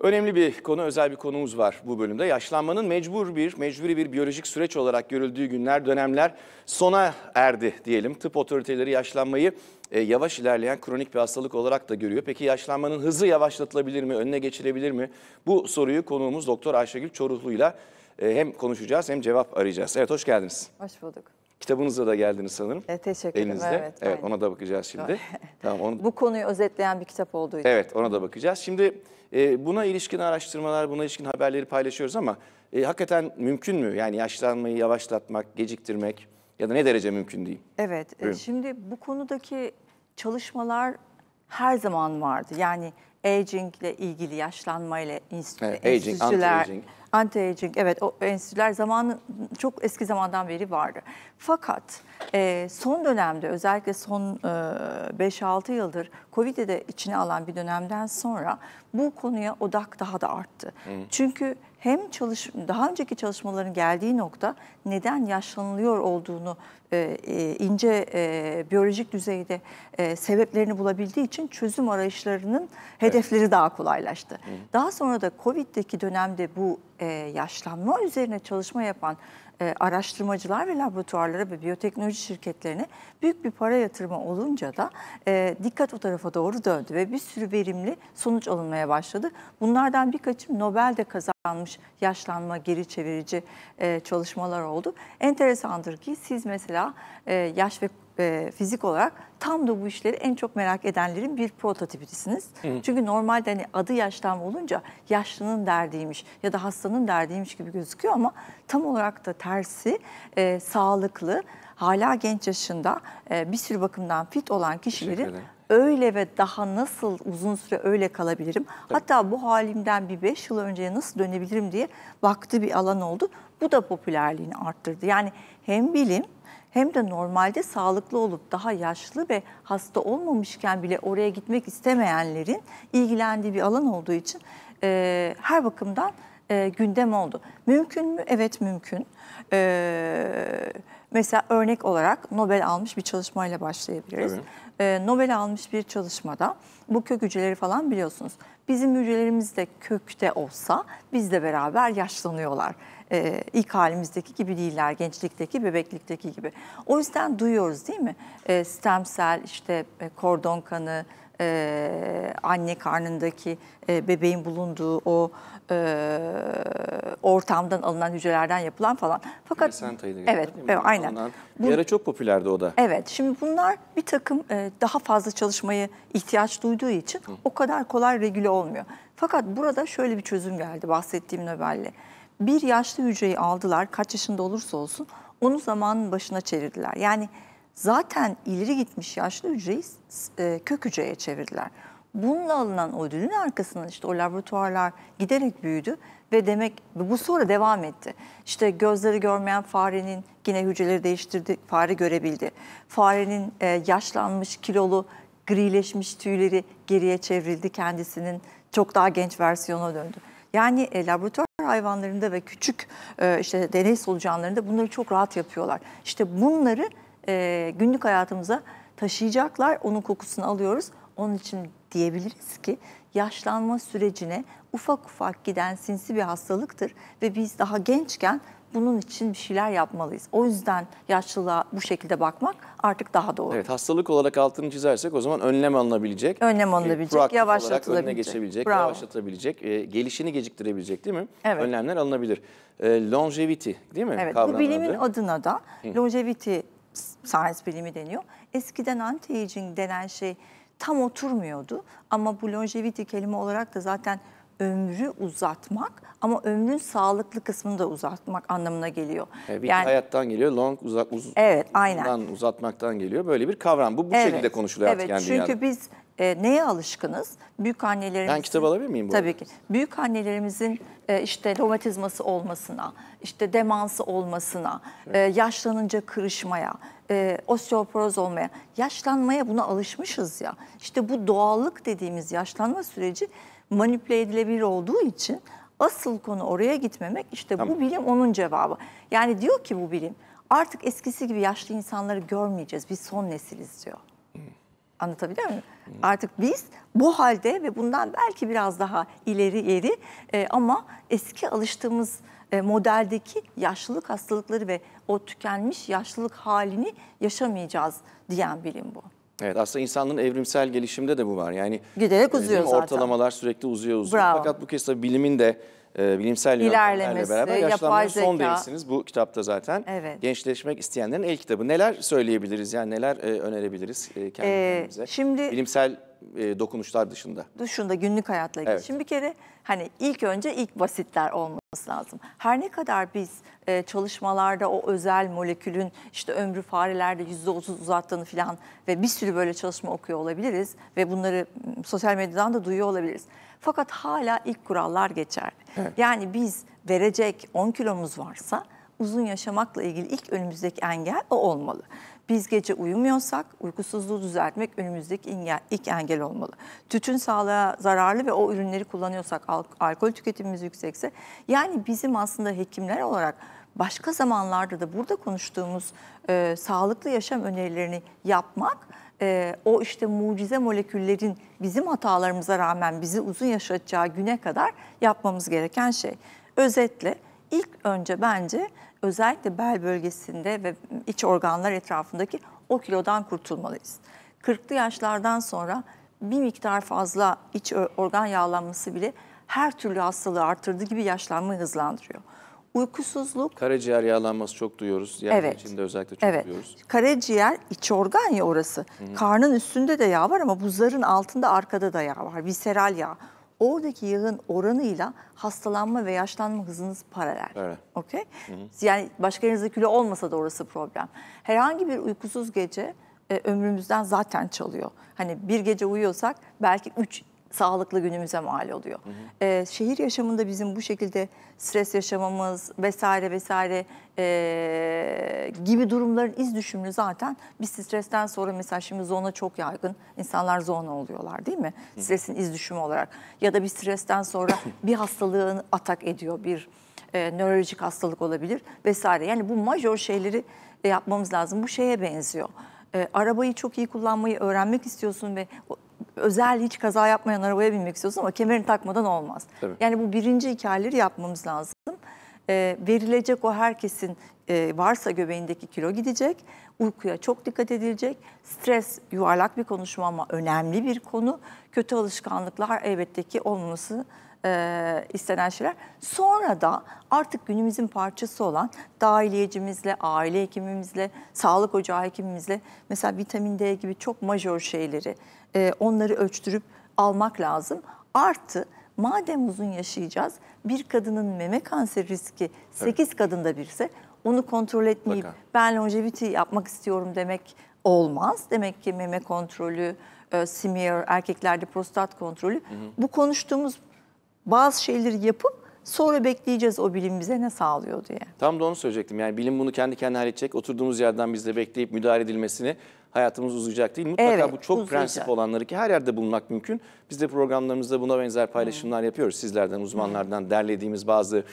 Önemli bir konu, özel bir konumuz var bu bölümde. Yaşlanmanın mecbur bir, mecburi bir biyolojik süreç olarak görüldüğü günler, dönemler sona erdi diyelim. Tıp otoriteleri yaşlanmayı e, yavaş ilerleyen kronik bir hastalık olarak da görüyor. Peki yaşlanmanın hızı yavaşlatılabilir mi, önüne geçilebilir mi? Bu soruyu konuğumuz Doktor Ayşegül Çoruhlu ile hem konuşacağız hem cevap arayacağız. Evet hoş geldiniz. Hoş bulduk. Kitabınızla da geldiniz sanırım. E, teşekkür ederim. Elinizde. Evet, evet ona da bakacağız şimdi. tamam, onu... Bu konuyu özetleyen bir kitap olduğu için. Evet ona da bakacağız. Şimdi e, buna ilişkin araştırmalar, buna ilişkin haberleri paylaşıyoruz ama e, hakikaten mümkün mü? Yani yaşlanmayı yavaşlatmak, geciktirmek ya da ne derece mümkün değil? Evet e, Buyurun. şimdi bu konudaki çalışmalar her zaman vardı. Yani aging ile ilgili yaşlanma ile institü, enstitüler, anti aging evet o enstitüler zamanın çok eski zamandan beri vardı. Fakat e, son dönemde özellikle son e, 5-6 yıldır Covid'e de içine alan bir dönemden sonra bu konuya odak daha da arttı. Hı. Çünkü hem çalış, daha önceki çalışmaların geldiği nokta neden yaşlanılıyor olduğunu e, e, ince e, biyolojik düzeyde e, sebeplerini bulabildiği için çözüm arayışlarının hedefleri evet. daha kolaylaştı. Hı. Daha sonra da Covid'deki dönemde bu e, yaşlanma üzerine çalışma yapan e, araştırmacılar ve laboratuvarlara ve biyoteknoloji şirketlerine büyük bir para yatırma olunca da e, dikkat o tarafa doğru döndü ve bir sürü verimli sonuç alınmaya başladı. Bunlardan birkaçı Nobel'de de kazanmış yaşlanma geri çevirici e, çalışmalar oldu. Enteresandır ki siz mesela yaş ve e, fizik olarak tam da bu işleri en çok merak edenlerin bir prototipisiniz. Hı. Çünkü normalde hani adı yaşlanma olunca yaşlının derdiymiş ya da hastanın derdiymiş gibi gözüküyor ama tam olarak da tersi e, sağlıklı, hala genç yaşında e, bir sürü bakımdan fit olan kişilerin öyle ve daha nasıl uzun süre öyle kalabilirim? Tabii. Hatta bu halimden bir beş yıl önceye nasıl dönebilirim diye baktığı bir alan oldu. Bu da popülerliğini arttırdı. Yani hem bilim hem de normalde sağlıklı olup daha yaşlı ve hasta olmamışken bile oraya gitmek istemeyenlerin ilgilendiği bir alan olduğu için e, her bakımdan e, gündem oldu. Mümkün mü? Evet mümkün. E, mesela örnek olarak Nobel almış bir çalışmayla başlayabiliriz. Evet e, Nobel almış bir çalışmada bu kök hücreleri falan biliyorsunuz. Bizim hücrelerimiz de kökte olsa bizle beraber yaşlanıyorlar. E, ilk halimizdeki gibi değiller, gençlikteki, bebeklikteki gibi. O yüzden duyuyoruz değil mi? E, stem işte e, kordon kanı, e, anne karnındaki e, bebeğin bulunduğu o e, ortamdan alınan hücrelerden yapılan falan. Fakat evet, evet aynen. Ondan, bir ara çok popülerdi o da. Evet şimdi bunlar bir takım e, daha fazla çalışmayı ihtiyaç duyduğu için Hı. o kadar kolay regüle olmuyor. Fakat burada şöyle bir çözüm geldi bahsettiğim Nobel'le. Bir yaşlı hücreyi aldılar kaç yaşında olursa olsun onu zamanın başına çevirdiler. Yani zaten ileri gitmiş yaşlı hücreyi e, kök hücreye çevirdiler. Bununla alınan o ödülün arkasından işte o laboratuvarlar giderek büyüdü ve demek bu sonra devam etti. İşte gözleri görmeyen farenin yine hücreleri değiştirdi, fare görebildi. Farenin e, yaşlanmış, kilolu, grileşmiş tüyleri geriye çevrildi kendisinin çok daha genç versiyona döndü. Yani e, laboratuvar hayvanlarında ve küçük e, işte deney solucanlarında bunları çok rahat yapıyorlar. İşte bunları e, günlük hayatımıza taşıyacaklar. Onun kokusunu alıyoruz. Onun için diyebiliriz ki yaşlanma sürecine ufak ufak giden sinsi bir hastalıktır ve biz daha gençken bunun için bir şeyler yapmalıyız. O yüzden yaşlılığa bu şekilde bakmak artık daha doğru. Evet hastalık olarak altını çizersek o zaman önlem alınabilecek. Önlem e, alınabilecek, yavaşlatılabilecek. önüne geçebilecek, Bravo. yavaşlatılabilecek, e, gelişini geciktirebilecek, değil mi? Evet. Önlemler alınabilir. E, longevity değil mi? Evet Kavramın bu bilimin adı. adına da longevity science bilimi deniyor. Eskiden anti-aging denen şey tam oturmuyordu ama bu longevity kelime olarak da zaten ömrü uzatmak ama ömrün sağlıklı kısmını da uzatmak anlamına geliyor. Evet, yani hayattan geliyor, long uzak uz Evet, aynen. uzatmaktan geliyor. Böyle bir kavram. Bu bu evet, şekilde konuşuluyor evet, artık yani Çünkü biz e, neye alışkınız? Büyük annelerimiz. Ben kitap alabilir miyim bu? Tabii arada? ki. Büyük annelerimizin e, işte romatizması olmasına, işte demansı olmasına, evet. yaşlanınca kırışmaya, e, osteoporoz olmaya, yaşlanmaya buna alışmışız ya. İşte bu doğallık dediğimiz yaşlanma süreci manipüle edilebilir olduğu için asıl konu oraya gitmemek işte tamam. bu bilim onun cevabı. Yani diyor ki bu bilim artık eskisi gibi yaşlı insanları görmeyeceğiz biz son nesiliz diyor. Anlatabiliyor muyum? Artık biz bu halde ve bundan belki biraz daha ileri yeri e, ama eski alıştığımız e, modeldeki yaşlılık hastalıkları ve o tükenmiş yaşlılık halini yaşamayacağız diyen bilim bu. Evet aslında insanlığın evrimsel gelişimde de bu var. Yani Giderek e, uzuyor zaten. ortalamalar sürekli uzuyor uzuyor. Bravo. Fakat bu kez tabii bilimin de e, bilimsel yöntemlerle beraber yaşlanmanın son demişsiniz bu kitapta zaten. Evet. Gençleşmek isteyenlerin el kitabı. Neler söyleyebiliriz yani neler e, önerebiliriz e, ee, kendilerimize? Ee, şimdi bilimsel e, dokunuşlar dışında. Dışında günlük hayatla ilgili. Evet. Şimdi bir kere hani ilk önce ilk basitler olması lazım. Her ne kadar biz e, çalışmalarda o özel molekülün işte ömrü farelerde %30 uzattığını falan ve bir sürü böyle çalışma okuyor olabiliriz ve bunları sosyal medyadan da duyuyor olabiliriz. Fakat hala ilk kurallar geçerli. Evet. Yani biz verecek 10 kilomuz varsa uzun yaşamakla ilgili ilk önümüzdeki engel o olmalı. Biz gece uyumuyorsak uykusuzluğu düzeltmek önümüzdeki ilk engel olmalı. Tütün sağlığa zararlı ve o ürünleri kullanıyorsak, alkol tüketimimiz yüksekse yani bizim aslında hekimler olarak başka zamanlarda da burada konuştuğumuz e, sağlıklı yaşam önerilerini yapmak e, o işte mucize moleküllerin bizim hatalarımıza rağmen bizi uzun yaşatacağı güne kadar yapmamız gereken şey. Özetle ilk önce bence özellikle bel bölgesinde ve iç organlar etrafındaki o kilodan kurtulmalıyız. 40'lı yaşlardan sonra bir miktar fazla iç organ yağlanması bile her türlü hastalığı artırdığı gibi yaşlanmayı hızlandırıyor. Uykusuzluk... Karaciğer yağlanması çok duyuyoruz. Yer evet. içinde özellikle çok evet. duyuyoruz. Karaciğer iç organ ya orası. Hı -hı. Karnın üstünde de yağ var ama buzların altında arkada da yağ var. Viseral yağ oradaki yağın oranıyla hastalanma ve yaşlanma hızınız paralel. Evet. Okay? Hı hı. Yani başka yerinizde kilo olmasa da orası problem. Herhangi bir uykusuz gece e, ömrümüzden zaten çalıyor. Hani bir gece uyuyorsak belki üç sağlıklı günümüze mal oluyor. Hı hı. Ee, şehir yaşamında bizim bu şekilde stres yaşamamız vesaire vesaire e, gibi durumların iz düşümünü zaten biz stresten sonra mesela şimdi zona çok yaygın insanlar zona oluyorlar değil mi? Hı. Stresin iz düşümü olarak ya da bir stresten sonra bir hastalığın atak ediyor bir e, nörolojik hastalık olabilir vesaire. Yani bu major şeyleri e, yapmamız lazım. Bu şeye benziyor e, arabayı çok iyi kullanmayı öğrenmek istiyorsun ve özel hiç kaza yapmayan arabaya binmek istiyorsun ama kemerini takmadan olmaz. Tabii. Yani bu birinci hikayeleri yapmamız lazım. E, verilecek o herkesin e, varsa göbeğindeki kilo gidecek. Uykuya çok dikkat edilecek. Stres yuvarlak bir konuşma ama önemli bir konu. Kötü alışkanlıklar elbette ki olmaması e, istenen şeyler. Sonra da artık günümüzün parçası olan dahiliyecimizle, aile hekimimizle, sağlık ocağı hekimimizle mesela vitamin D gibi çok majör şeyleri e, onları ölçtürüp almak lazım. Artı madem uzun yaşayacağız bir kadının meme kanseri riski 8 evet. kadında birse onu kontrol etmeyip Baka. ben longevity yapmak istiyorum demek olmaz. Demek ki meme kontrolü, e, smear, erkeklerde prostat kontrolü. Hı hı. Bu konuştuğumuz bazı şeyleri yapıp Sonra bekleyeceğiz o bilim bize ne sağlıyor diye. Tam da onu söyleyecektim. Yani bilim bunu kendi kendine halledecek. Oturduğumuz yerden biz de bekleyip müdahale edilmesini hayatımız uzayacak değil. Mutlaka evet, bu çok uzayacak. prensip olanları ki her yerde bulmak mümkün. Biz de programlarımızda buna benzer paylaşımlar hmm. yapıyoruz. Sizlerden, uzmanlardan derlediğimiz bazı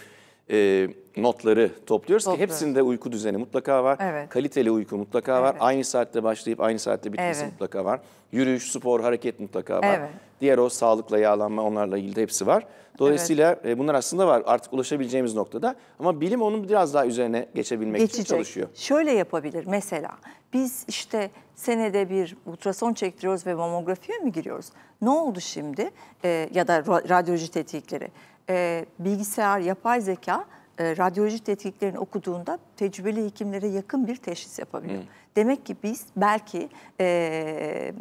e, notları topluyoruz Topluyoruz. ki hepsinde uyku düzeni mutlaka var. Evet. Kaliteli uyku mutlaka evet. var. Aynı saatte başlayıp aynı saatte bitmesi evet. mutlaka var. Yürüyüş, spor, hareket mutlaka var. Evet. Diğer o sağlıkla yağlanma onlarla ilgili hepsi var. Dolayısıyla evet. bunlar aslında var artık ulaşabileceğimiz noktada. Ama bilim onun biraz daha üzerine geçebilmek Geçecek. için çalışıyor. Şöyle yapabilir mesela biz işte senede bir ultrason çektiriyoruz ve mamografiye mi giriyoruz? Ne oldu şimdi ee, ya da radyoloji tetkikleri? e, bilgisayar, yapay zeka e, radyoloji tetkiklerini okuduğunda tecrübeli hekimlere yakın bir teşhis yapabiliyor. Hmm. Demek ki biz belki e,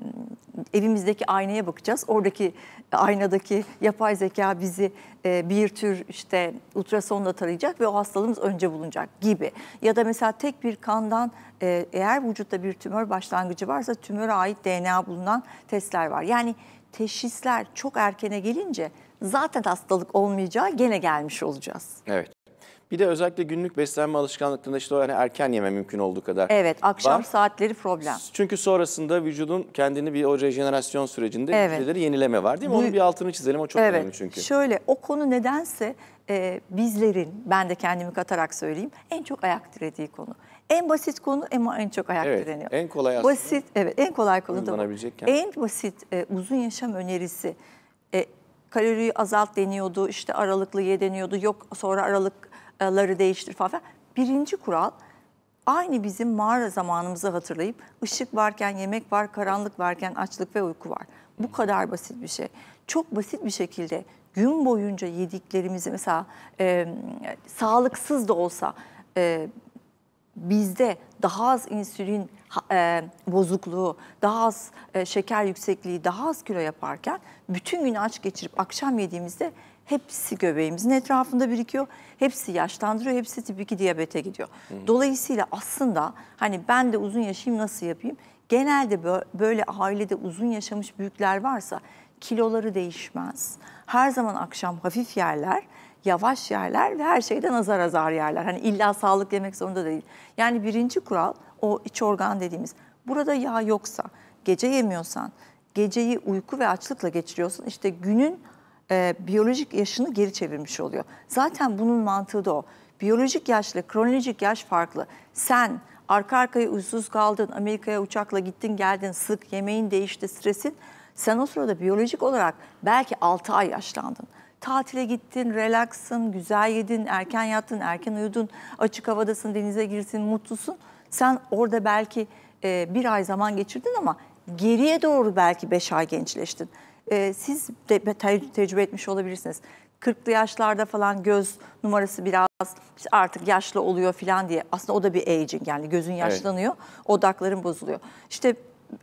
evimizdeki aynaya bakacağız. Oradaki e, aynadaki yapay zeka bizi e, bir tür işte ultrasonla tarayacak ve o hastalığımız önce bulunacak gibi. Ya da mesela tek bir kandan e, eğer vücutta bir tümör başlangıcı varsa tümöre ait DNA bulunan testler var. Yani teşhisler çok erkene gelince zaten hastalık olmayacağı gene gelmiş olacağız. Evet. Bir de özellikle günlük beslenme alışkanlıklarında işte o hani erken yeme mümkün olduğu kadar. Evet, akşam var. saatleri problem. Çünkü sonrasında vücudun kendini bir o rejenerasyon sürecinde evet. hücreleri yenileme var değil mi? Bu, Onun bir altını çizelim o çok evet. önemli çünkü. Şöyle o konu nedense e, bizlerin, ben de kendimi katarak söyleyeyim, en çok ayak dirediği konu. En basit konu ama en çok ayak evet, direniyor. En kolay aslında. Basit, evet en kolay konu da En basit e, uzun yaşam önerisi. E, kaloriyi azalt deniyordu, işte aralıklı ye deniyordu, yok sonra aralıkları değiştir falan. Birinci kural aynı bizim mağara zamanımızı hatırlayıp ışık varken yemek var, karanlık varken açlık ve uyku var. Bu kadar basit bir şey. Çok basit bir şekilde gün boyunca yediklerimizi mesela e, sağlıksız da olsa e, bizde daha az insülin e, bozukluğu, daha az e, şeker yüksekliği, daha az kilo yaparken bütün gün aç geçirip akşam yediğimizde hepsi göbeğimizin etrafında birikiyor. Hepsi yaşlandırıyor, hepsi tip 2 diyabete gidiyor. Hı Dolayısıyla aslında hani ben de uzun yaşayayım nasıl yapayım? Genelde böyle ailede uzun yaşamış büyükler varsa kiloları değişmez. Her zaman akşam hafif yerler yavaş yerler ve her şeyden azar azar yerler. Hani illa sağlık yemek zorunda değil. Yani birinci kural o iç organ dediğimiz. Burada yağ yoksa, gece yemiyorsan, geceyi uyku ve açlıkla geçiriyorsun. işte günün e, biyolojik yaşını geri çevirmiş oluyor. Zaten bunun mantığı da o. Biyolojik yaşla kronolojik yaş farklı. Sen arka arkaya uysuz kaldın, Amerika'ya uçakla gittin geldin, sık yemeğin değişti, stresin. Sen o sırada biyolojik olarak belki 6 ay yaşlandın tatile gittin, relaxsın, güzel yedin, erken yattın, erken uyudun, açık havadasın, denize girsin, mutlusun. Sen orada belki e, bir ay zaman geçirdin ama geriye doğru belki beş ay gençleştin. E, siz de te- tecrübe etmiş olabilirsiniz. Kırklı yaşlarda falan göz numarası biraz artık yaşlı oluyor falan diye. Aslında o da bir aging yani gözün yaşlanıyor, evet. odakların bozuluyor. İşte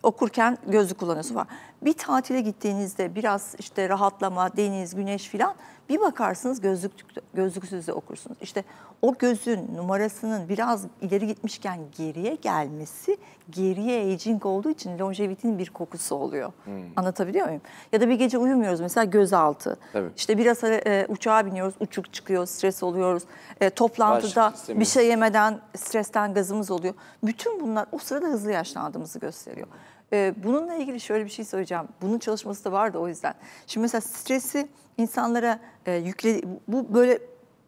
okurken gözlük kullanıyorsun falan. Bir tatile gittiğinizde biraz işte rahatlama, deniz, güneş filan bir bakarsınız gözlük, gözlüksüzle okursunuz. İşte o gözün numarasının biraz ileri gitmişken geriye gelmesi geriye aging olduğu için longevitinin bir kokusu oluyor. Hmm. Anlatabiliyor muyum? Ya da bir gece uyumuyoruz mesela gözaltı. Tabii. İşte biraz e, e uçağa biniyoruz, uçuk çıkıyor, stres oluyoruz. E, toplantıda bir şey yemeden stresten gazımız oluyor. Bütün bunlar o sırada hızlı yaşlandığımızı gösteriyor. Hmm. Ee, bununla ilgili şöyle bir şey söyleyeceğim. Bunun çalışması da vardı o yüzden. Şimdi mesela stresi insanlara e, yükle bu böyle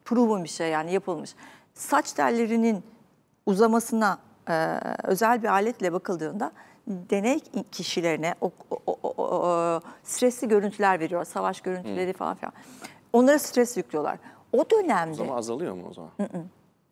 proven bir şey yani yapılmış. Saç tellerinin uzamasına e, özel bir aletle bakıldığında deney kişilerine o, o, o, o, stresli görüntüler veriyor. Savaş görüntüleri falan filan. Onlara stres yüklüyorlar. O dönemde... O zaman azalıyor mu o zaman? Hı -hı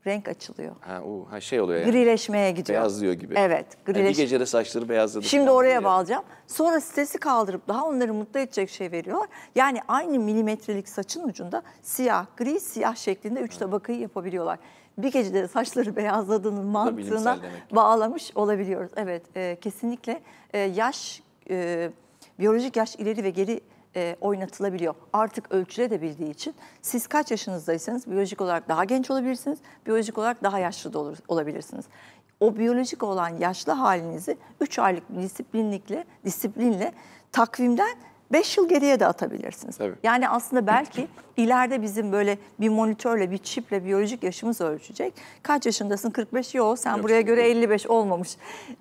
renk açılıyor. Ha, o, ha şey oluyor yani. Grileşmeye gidiyor. Beyazlıyor gibi. Evet. Grileş... Yani bir gecede saçları beyazladı. Şimdi oraya diye. bağlayacağım. Sonra stresi kaldırıp daha onları mutlu edecek şey veriyorlar. Yani aynı milimetrelik saçın ucunda siyah, gri, siyah şeklinde üç tabakayı yapabiliyorlar. Bir gecede saçları beyazladığının mantığına bağlamış olabiliyoruz. Evet, e, kesinlikle e, yaş, e, biyolojik yaş ileri ve geri e, oynatılabiliyor. Artık ölçülebildiği için siz kaç yaşınızdaysanız biyolojik olarak daha genç olabilirsiniz, biyolojik olarak daha yaşlı da olur, olabilirsiniz. O biyolojik olan yaşlı halinizi 3 aylık disiplinlikle, disiplinle takvimden 5 yıl geriye de atabilirsiniz. Tabii. Yani aslında belki ileride bizim böyle bir monitörle, bir çiple biyolojik yaşımız ölçecek. Kaç yaşındasın? 45 yok. Sen Yok, buraya göre 55 olmamış.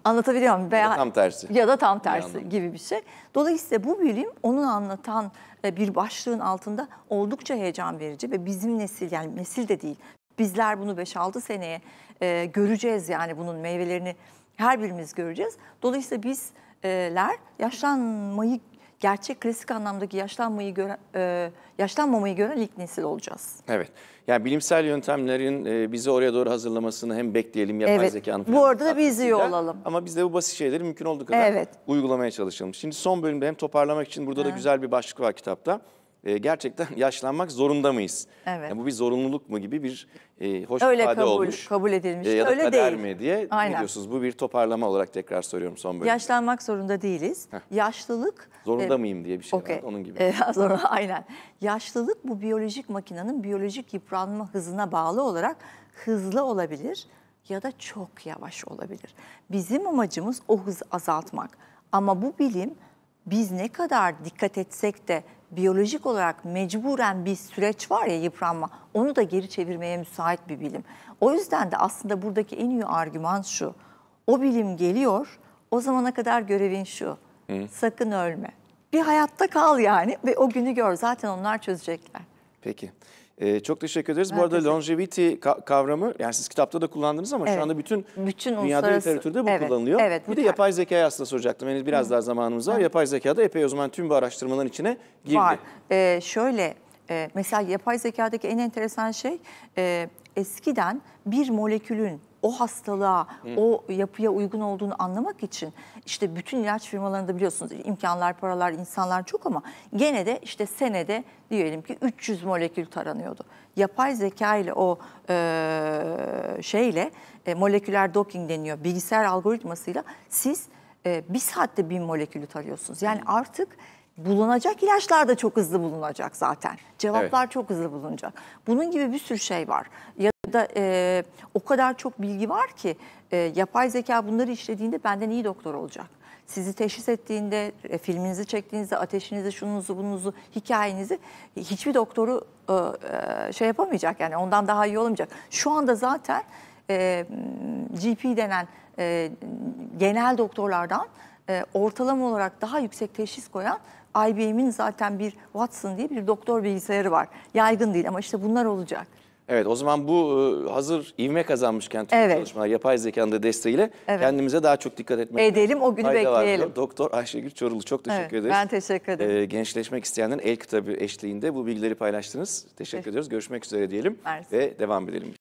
Anlatabiliyor muyum? Veya, ya tam tersi. Ya da tam tersi bir gibi bir şey. Dolayısıyla bu bilim onun anlatan e, bir başlığın altında oldukça heyecan verici ve bizim nesil yani nesil de değil. Bizler bunu 5-6 seneye e, göreceğiz yani bunun meyvelerini her birimiz göreceğiz. Dolayısıyla bizler yaşlanmayı gerçek klasik anlamdaki yaşlanmayı gören, e, yaşlanmamayı gören ilk nesil olacağız. Evet. Yani bilimsel yöntemlerin e, bizi oraya doğru hazırlamasını hem bekleyelim yapay evet. zekanın. Bu arada da biz iyi olalım. Ama biz de bu basit şeyleri mümkün olduğu kadar evet. uygulamaya çalışalım. Şimdi son bölümde hem toparlamak için burada ha. da güzel bir başlık var kitapta e, gerçekten yaşlanmak zorunda mıyız? Evet. Yani bu bir zorunluluk mu gibi bir e, hoş Öyle ifade kabul, olmuş. kabul edilmiş. E, ya da Öyle kader değil. mi diye Aynen. ne diyorsunuz? Bu bir toparlama olarak tekrar soruyorum son bölümde. Yaşlanmak zorunda değiliz. Heh. Yaşlılık... Zorunda e, mıyım diye bir şey okay. var onun gibi. E, aynen. Yaşlılık bu biyolojik makinenin biyolojik yıpranma hızına bağlı olarak hızlı olabilir ya da çok yavaş olabilir. Bizim amacımız o hızı azaltmak. Ama bu bilim biz ne kadar dikkat etsek de biyolojik olarak mecburen bir süreç var ya yıpranma. Onu da geri çevirmeye müsait bir bilim. O yüzden de aslında buradaki en iyi argüman şu. O bilim geliyor. O zamana kadar görevin şu. Hı. Sakın ölme. Bir hayatta kal yani ve o günü gör. Zaten onlar çözecekler. Peki. Ee, çok teşekkür ederiz. Ben Bu arada teşekkür. longevity kavramı yani siz kitapta da kullandınız ama evet. şu anda bütün, bütün dünyada literatürde bu evet. kullanılıyor. Evet, bir de yapay zekayı aslında soracaktım. Henüz biraz Hı. daha zamanımız var. Hı. Yapay zekada epey o zaman tüm bu araştırmaların içine girdi. Var. Ee, şöyle e, mesela yapay zekadaki en enteresan şey e, eskiden bir molekülün o hastalığa, Hı. o yapıya uygun olduğunu anlamak için işte bütün ilaç firmalarında biliyorsunuz imkanlar, paralar, insanlar çok ama gene de işte senede diyelim ki 300 molekül taranıyordu. Yapay zeka ile o e, şeyle e, moleküler docking deniyor bilgisayar algoritmasıyla siz e, bir saatte bin molekülü tarıyorsunuz. Yani Hı. artık bulunacak ilaçlar da çok hızlı bulunacak zaten. Cevaplar evet. çok hızlı bulunacak. Bunun gibi bir sürü şey var. Ya da e, o kadar çok bilgi var ki e, yapay zeka bunları işlediğinde benden iyi doktor olacak. Sizi teşhis ettiğinde, e, filminizi çektiğinizde, ateşinizi, şununuzu, bunuzu, hikayenizi hiçbir doktoru e, e, şey yapamayacak yani ondan daha iyi olmayacak. Şu anda zaten e, GP denen e, genel doktorlardan e, ortalama olarak daha yüksek teşhis koyan IBM'in zaten bir Watson diye bir doktor bilgisayarı var. Yaygın değil ama işte bunlar olacak. Evet o zaman bu e, hazır ivme kazanmışken tüm evet. çalışmalar yapay zekanın da desteğiyle evet. kendimize daha çok dikkat etmek Edelim o günü bekleyelim. Var. Doktor Ayşegül Çorulu çok teşekkür evet, ederiz. Ben teşekkür ederim. Ee, gençleşmek isteyenlerin el kitabı eşliğinde bu bilgileri paylaştınız. Teşekkür, teşekkür ediyoruz. Görüşmek üzere diyelim Mersin. ve devam edelim.